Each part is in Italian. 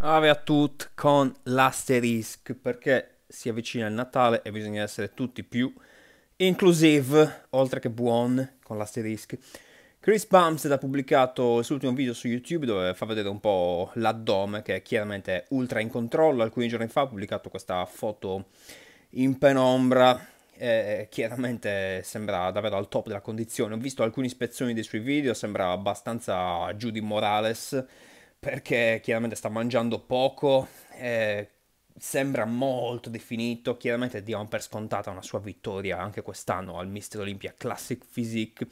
Ave a tutti con l'asterisk perché si avvicina il Natale e bisogna essere tutti più inclusive, oltre che buon con l'asterisk. Chris Bumstead ha pubblicato il suo ultimo video su YouTube dove fa vedere un po' l'addome che è chiaramente ultra in controllo. Alcuni giorni fa ha pubblicato questa foto in penombra E chiaramente sembra davvero al top della condizione. Ho visto alcune ispezioni dei suoi video, sembra abbastanza giù di Morales perché chiaramente sta mangiando poco, eh, sembra molto definito, chiaramente diamo per scontata una sua vittoria anche quest'anno al Mister Olympia Classic Physique,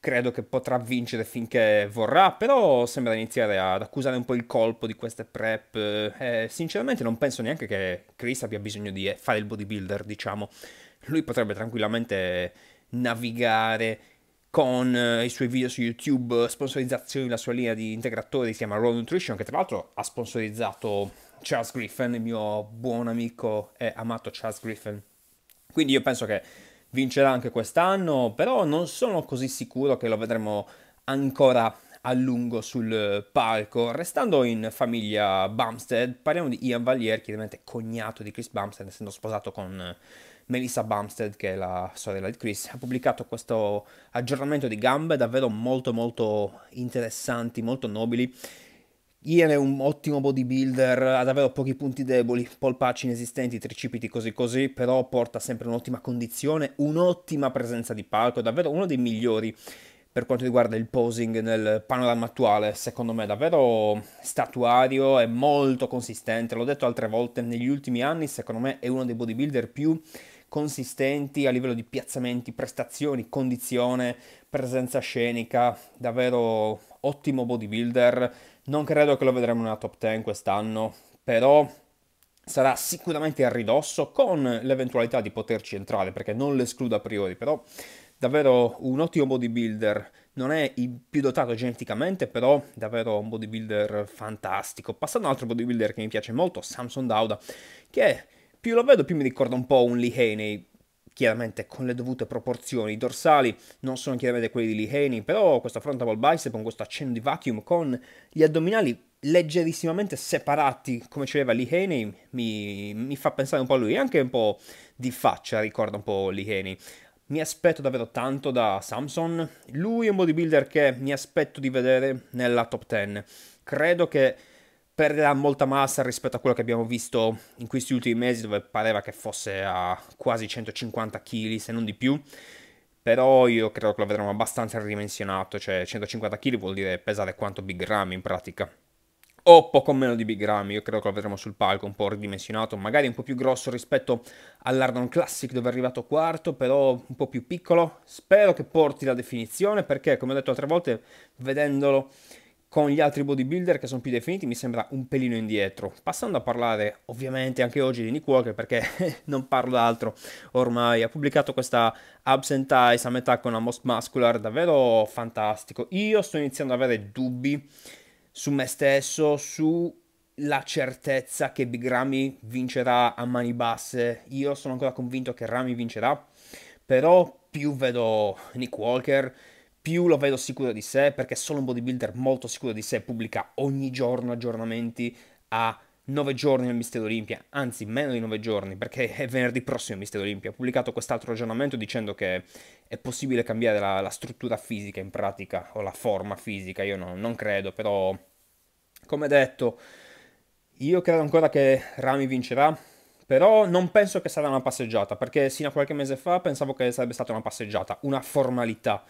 credo che potrà vincere finché vorrà, però sembra iniziare ad accusare un po' il colpo di queste prep, eh, sinceramente non penso neanche che Chris abbia bisogno di fare il bodybuilder, diciamo, lui potrebbe tranquillamente navigare con eh, i suoi video su YouTube, eh, sponsorizzazioni, la sua linea di integratori, si chiama Raw Nutrition, che tra l'altro ha sponsorizzato Charles Griffin, il mio buon amico e amato Charles Griffin. Quindi io penso che vincerà anche quest'anno, però non sono così sicuro che lo vedremo ancora a lungo sul palco. Restando in famiglia Bumstead, parliamo di Ian Valier, chiaramente cognato di Chris Bumstead, essendo sposato con eh, Melissa Bumstead, che è la sorella di Chris, ha pubblicato questo aggiornamento di gambe davvero molto molto interessanti, molto nobili. Ian è un ottimo bodybuilder, ha davvero pochi punti deboli, polpacci inesistenti, tricipiti così così, però porta sempre un'ottima condizione, un'ottima presenza di palco, davvero uno dei migliori per quanto riguarda il posing nel panorama attuale, secondo me è davvero statuario, è molto consistente, l'ho detto altre volte, negli ultimi anni secondo me è uno dei bodybuilder più consistenti a livello di piazzamenti, prestazioni, condizione, presenza scenica, davvero ottimo bodybuilder. Non credo che lo vedremo nella top 10 quest'anno, però sarà sicuramente a ridosso con l'eventualità di poterci entrare perché non l'escludo a priori, però davvero un ottimo bodybuilder, non è il più dotato geneticamente, però davvero un bodybuilder fantastico. Passando ad un altro bodybuilder che mi piace molto, Samson Dauda, che più lo vedo più mi ricorda un po' un Lee Haney, chiaramente con le dovute proporzioni. I dorsali non sono chiaramente quelli di Lee Haney, però questo frontal bicep con questo accenno di vacuum, con gli addominali leggerissimamente separati come ce l'aveva Lee Haney, mi, mi, fa pensare un po' a lui, anche un po' di faccia ricorda un po' Lee Haney. Mi aspetto davvero tanto da Samson, lui è un bodybuilder che mi aspetto di vedere nella top 10. Credo che perderà molta massa rispetto a quello che abbiamo visto in questi ultimi mesi dove pareva che fosse a quasi 150 kg se non di più però io credo che lo vedremo abbastanza ridimensionato cioè 150 kg vuol dire pesare quanto Big Ram in pratica o poco meno di Big Ram, io credo che lo vedremo sul palco un po' ridimensionato, magari un po' più grosso rispetto all'Ardon Classic dove è arrivato quarto, però un po' più piccolo, spero che porti la definizione perché come ho detto altre volte vedendolo con gli altri bodybuilder che sono più definiti mi sembra un pelino indietro. Passando a parlare ovviamente anche oggi di Nick Walker perché non parlo d'altro ormai, ha pubblicato questa absent eyes a metà con la most muscular, davvero fantastico. Io sto iniziando ad avere dubbi su me stesso, sulla certezza che Big Ramy vincerà a mani basse. Io sono ancora convinto che Ramy vincerà, però più vedo Nick Walker più lo vedo sicuro di sé, perché solo un bodybuilder molto sicuro di sé, pubblica ogni giorno aggiornamenti a 9 giorni al Mistero Olimpia, anzi meno di 9 giorni, perché è venerdì prossimo il Mistero Olimpia. Ha pubblicato quest'altro aggiornamento dicendo che è possibile cambiare la, la struttura fisica in pratica, o la forma fisica, io no, non credo, però come detto, io credo ancora che Rami vincerà, però non penso che sarà una passeggiata, perché sino a qualche mese fa pensavo che sarebbe stata una passeggiata, una formalità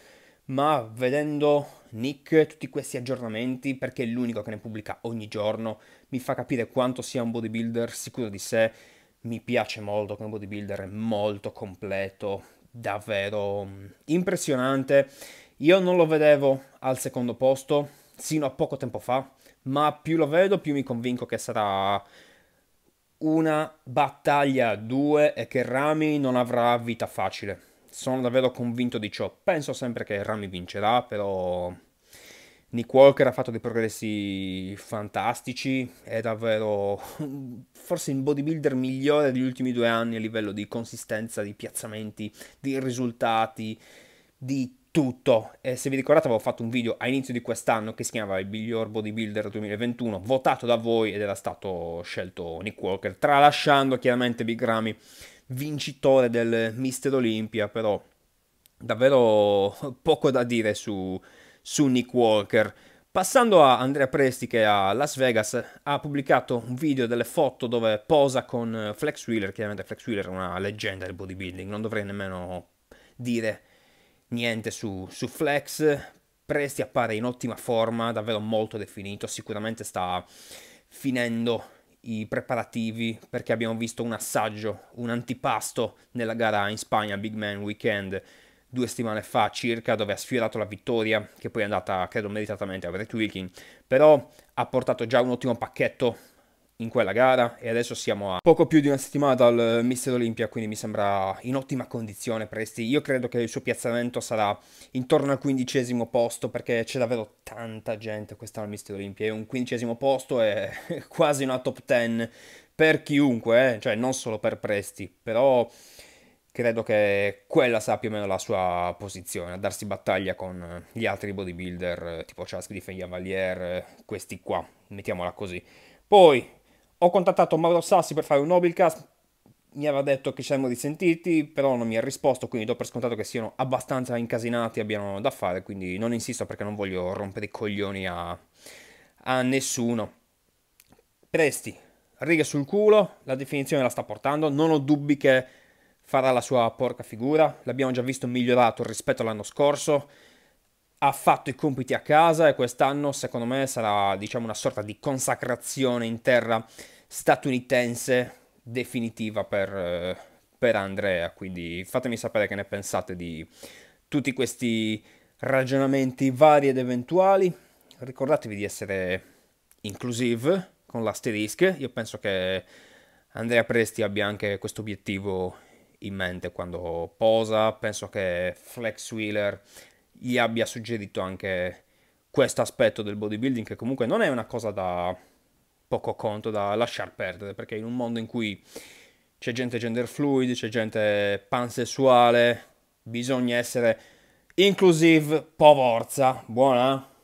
ma vedendo Nick tutti questi aggiornamenti, perché è l'unico che ne pubblica ogni giorno, mi fa capire quanto sia un bodybuilder sicuro di sé, mi piace molto che è un bodybuilder è molto completo, davvero mm, impressionante. Io non lo vedevo al secondo posto sino a poco tempo fa, ma più lo vedo più mi convinco che sarà una battaglia a due e che Rami non avrà vita facile sono davvero convinto di ciò. Penso sempre che Rami vincerà, però Nick Walker ha fatto dei progressi fantastici, è davvero forse il bodybuilder migliore degli ultimi due anni a livello di consistenza, di piazzamenti, di risultati, di tutto. E se vi ricordate avevo fatto un video a inizio di quest'anno che si chiamava il miglior bodybuilder 2021, votato da voi ed era stato scelto Nick Walker, tralasciando chiaramente Big Ramy vincitore del Mister Olympia, però davvero poco da dire su, su Nick Walker. Passando a Andrea Presti che a Las Vegas ha pubblicato un video delle foto dove posa con Flex Wheeler, chiaramente Flex Wheeler è una leggenda del bodybuilding, non dovrei nemmeno dire niente su, su Flex, Presti appare in ottima forma, davvero molto definito, sicuramente sta finendo i preparativi perché abbiamo visto un assaggio, un antipasto nella gara in Spagna Big Man Weekend due settimane fa circa dove ha sfiorato la vittoria che poi è andata credo meritatamente a Brett Wilkin però ha portato già un ottimo pacchetto in quella gara e adesso siamo a poco più di una settimana dal eh, Mister Olimpia, quindi mi sembra in ottima condizione Presti. Io credo che il suo piazzamento sarà intorno al quindicesimo posto perché c'è davvero tanta gente quest'anno al Mister Olimpia e un quindicesimo posto è quasi una top ten per chiunque, eh? cioè non solo per Presti, però credo che quella sia più o meno la sua posizione, a darsi battaglia con eh, gli altri bodybuilder eh, tipo Chasky di Valier questi qua, mettiamola così. Poi ho contattato Mauro Sassi per fare un Noblecast, mi aveva detto che ci siamo risentiti, però non mi ha risposto, quindi do per scontato che siano abbastanza incasinati, e abbiano da fare, quindi non insisto perché non voglio rompere i coglioni a, a nessuno. Presti, righe sul culo, la definizione la sta portando, non ho dubbi che farà la sua porca figura, l'abbiamo già visto migliorato rispetto all'anno scorso, ha fatto i compiti a casa e quest'anno secondo me sarà diciamo una sorta di consacrazione in terra statunitense definitiva per, eh, per Andrea, quindi fatemi sapere che ne pensate di tutti questi ragionamenti vari ed eventuali. Ricordatevi di essere inclusive con l'asterisk, io penso che Andrea Presti abbia anche questo obiettivo in mente quando posa, penso che Flex Wheeler gli abbia suggerito anche questo aspetto del bodybuilding che comunque non è una cosa da poco conto, da lasciar perdere, perché in un mondo in cui c'è gente gender fluid, c'è gente pansessuale, bisogna essere inclusive, po' forza, buona?